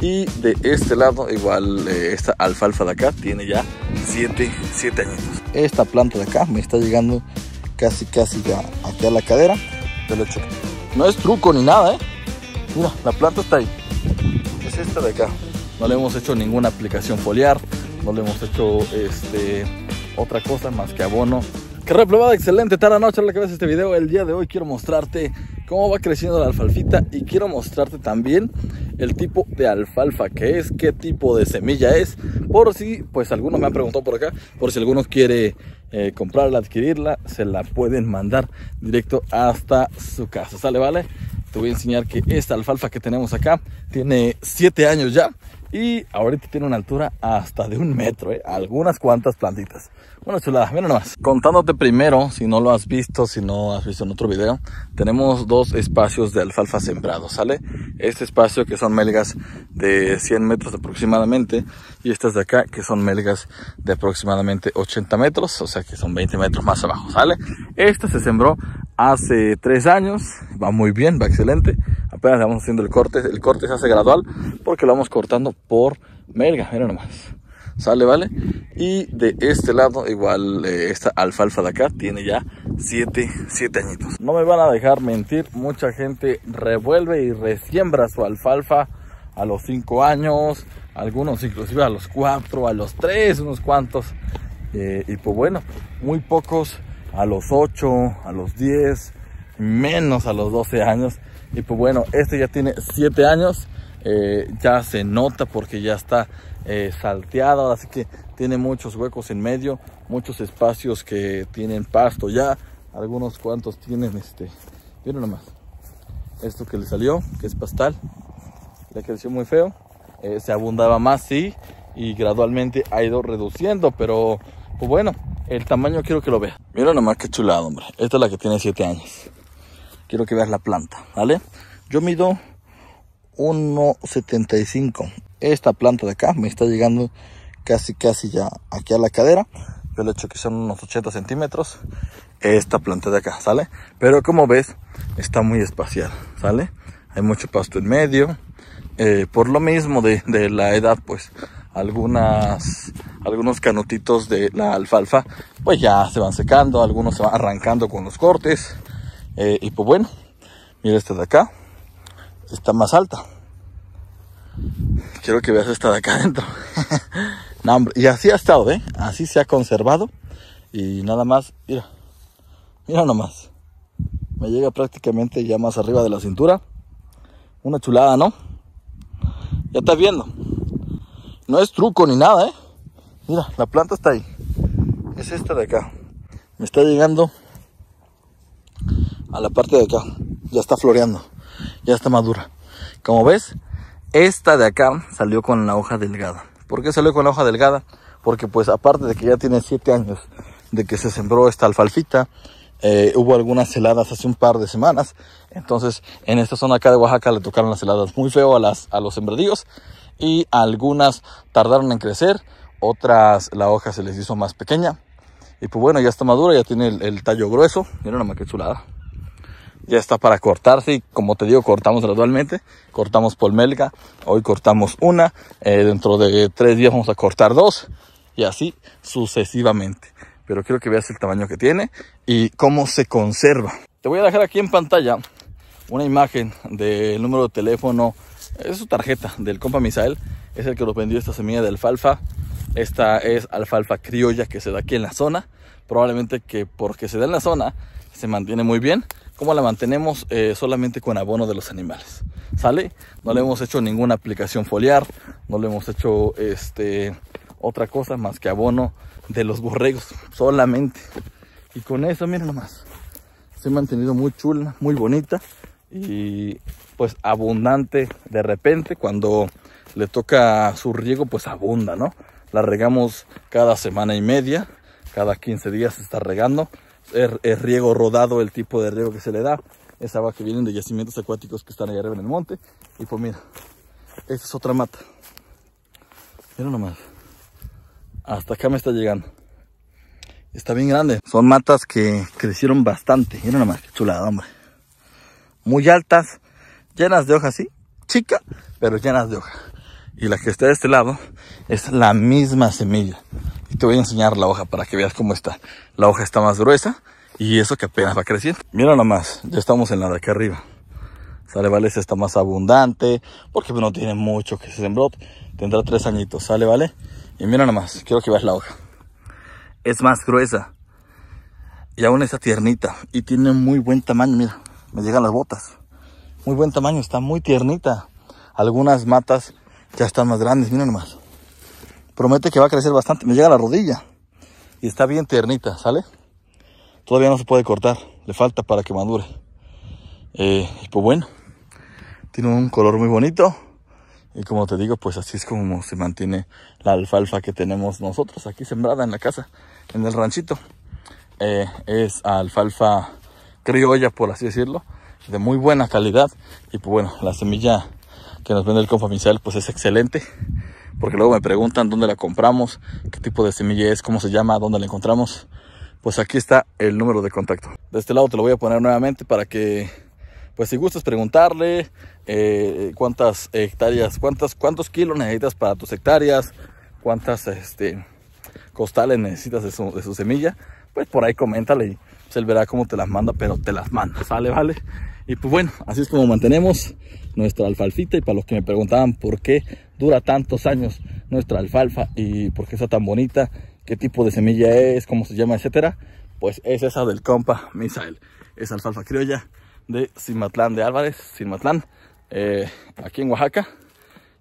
Y de este lado, igual, eh, esta alfalfa de acá tiene ya 7 7 años. Esta planta de acá me está llegando casi, casi ya hasta la cadera. Te lo No es truco ni nada, ¿eh? Mira, la planta está ahí. Es esta de acá. No le hemos hecho ninguna aplicación foliar, no le hemos hecho este, otra cosa más que abono. Qué reprobada, excelente la noche la que ves este video. El día de hoy quiero mostrarte cómo va creciendo la alfalfita y quiero mostrarte también el tipo de alfalfa que es, qué tipo de semilla es, por si, pues algunos me han preguntado por acá, por si alguno quiere eh, comprarla, adquirirla, se la pueden mandar directo hasta su casa, ¿sale? ¿Vale? Te voy a enseñar que esta alfalfa que tenemos acá tiene 7 años ya y ahorita tiene una altura hasta de un metro, ¿eh? algunas cuantas plantitas. Bueno, chulada, mira nomás. Contándote primero, si no lo has visto, si no has visto en otro video, tenemos dos espacios de alfalfa sembrado, ¿sale? Este espacio que son melgas de 100 metros aproximadamente y estas de acá que son melgas de aproximadamente 80 metros, o sea que son 20 metros más abajo, ¿sale? Esta se sembró hace tres años. Va muy bien, va excelente. Apenas le vamos haciendo el corte. El corte se hace gradual porque lo vamos cortando por Melga, Mira nomás. Sale, ¿vale? Y de este lado, igual, eh, esta alfalfa de acá tiene ya 7 añitos. No me van a dejar mentir, mucha gente revuelve y resiembra su alfalfa a los cinco años, algunos inclusive a los cuatro a los tres unos cuantos. Eh, y pues bueno, muy pocos a los 8, a los 10, menos a los 12 años. Y pues bueno, este ya tiene 7 años. Eh, ya se nota porque ya está eh, salteado, así que tiene muchos huecos en medio, muchos espacios que tienen pasto ya, algunos cuantos tienen este, miren nomás, esto que le salió, que es pastal, le creció muy feo, eh, se abundaba más, sí, y gradualmente ha ido reduciendo, pero pues bueno, el tamaño quiero que lo veas. Mira nomás qué chulado hombre. Esta es la que tiene 7 años. Quiero que veas la planta, ¿vale? Yo mido 1.75. Esta planta de acá me está llegando casi, casi ya aquí a la cadera. Yo le he hecho que son unos 80 centímetros. Esta planta de acá, ¿sale? Pero como ves, está muy espacial, ¿sale? Hay mucho pasto en medio. Eh, por lo mismo de la edad, pues algunas, algunos canotitos de la alfalfa, pues ya se van secando, algunos se van arrancando con los cortes. Eh, y pues bueno, mira esta de acá, está más alta. Quiero que veas esta de acá adentro. y así ha estado, ¿eh? Así se ha conservado. Y nada más, mira, mira nomás. Me llega prácticamente ya más arriba de la cintura. Una chulada, ¿no? Ya estás viendo. No es truco ni nada, ¿eh? Mira, la planta está ahí. Es esta de acá. Me está llegando a la parte de acá. Ya está floreando. Ya está madura. Como ves, esta de acá salió con la hoja delgada. ¿Por qué salió con la hoja delgada? Porque pues aparte de que ya tiene 7 años de que se sembró esta alfalfita, eh, hubo algunas heladas hace un par de semanas. Entonces, en esta zona acá de Oaxaca le tocaron las heladas muy feo a, las, a los sembradíos y algunas tardaron en crecer, otras la hoja se les hizo más pequeña. Y pues bueno, ya está madura, ya tiene el, tallo grueso. Mira una maquechulada ya está para cortarse y como te digo cortamos gradualmente cortamos polmelga hoy cortamos una eh, dentro de tres días vamos a cortar dos y así sucesivamente pero quiero que veas el tamaño que tiene y cómo se conserva te voy a dejar aquí en pantalla una imagen del número de teléfono es su tarjeta del compa Misael. Es el que nos vendió esta semilla de alfalfa. Esta es alfalfa criolla que se da aquí en la zona. Probablemente que porque se da en la zona se mantiene muy bien. ¿Cómo la mantenemos? Eh, solamente con abono de los animales. ¿Sale? No le hemos hecho ninguna aplicación foliar. No le hemos hecho este, otra cosa más que abono de los borregos. Solamente. Y con eso, miren nomás. Se ha mantenido muy chula, muy bonita y pues abundante de repente cuando le toca su riego pues abunda, ¿no? La regamos cada semana y media, cada 15 días se está regando. Es, riego rodado el tipo de riego que se le da. Es agua que vienen de yacimientos acuáticos que están ahí arriba en el monte. Y pues mira, esta es otra mata. Mira nomás. Hasta acá me está llegando. Está bien grande. Son matas que crecieron bastante. Mira nomás, qué chulada, hombre muy altas, llenas de hojas, sí, chica, pero llenas de hoja. Y la que está de este lado es la misma semilla. Y te voy a enseñar la hoja para que veas cómo está. La hoja está más gruesa y eso que apenas va creciendo. Mira nomás, ya estamos en la de aquí arriba. Sale, vale, esta está más abundante porque no tiene mucho que se sembró. Tendrá tres añitos, sale, vale. Y mira nomás, quiero que veas la hoja. Es más gruesa y aún está tiernita y tiene muy buen tamaño, mira me llegan las botas. Muy buen tamaño, está muy tiernita. Algunas matas ya están más grandes, miren nomás. Promete que va a crecer bastante, me llega la rodilla. Y está bien tiernita, ¿sale? Todavía no se puede cortar, le falta para que madure. Eh, pues bueno, tiene un color muy bonito. Y como te digo, pues así es como se mantiene la alfalfa que tenemos nosotros aquí sembrada en la casa, en el ranchito. Eh, es alfalfa criollas, por así decirlo, de muy buena calidad. Y pues bueno, la semilla que nos vende el Confamicial pues es excelente. Porque luego me preguntan dónde la compramos, qué tipo de semilla es, cómo se llama, dónde la encontramos. Pues aquí está el número de contacto. De este lado te lo voy a poner nuevamente para que, pues si gustas preguntarle eh, cuántas hectáreas, cuántas, cuántos kilos necesitas para tus hectáreas, cuántas este, costales necesitas de su, de su semilla, pues por ahí coméntale y pues, él verá cómo te las manda, pero te las manda, sale, vale. Y pues bueno, así es como mantenemos nuestra alfalfita. Y para los que me preguntaban por qué dura tantos años nuestra alfalfa y por qué está tan bonita, qué tipo de semilla es, cómo se llama, etcétera, pues es esa del compa Misael. Es alfalfa criolla de Cimatlán de Álvarez, Cimatlán, eh, aquí en Oaxaca.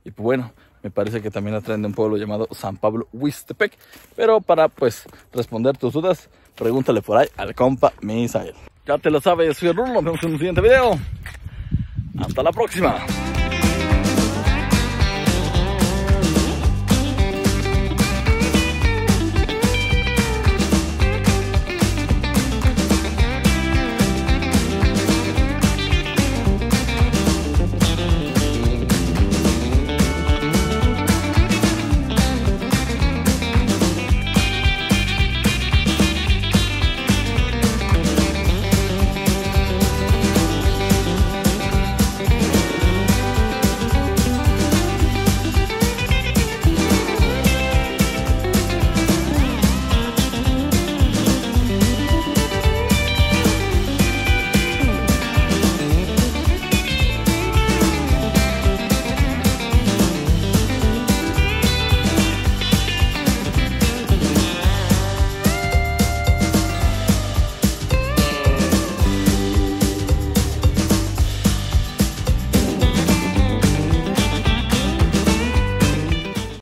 Y pues bueno, me parece que también la traen de un pueblo llamado San Pablo Huistepec. Pero para pues responder tus dudas, pregúntale por ahí al compa Misael. Ya te lo sabes, soy Rulo, nos vemos en un siguiente video. Hasta la próxima.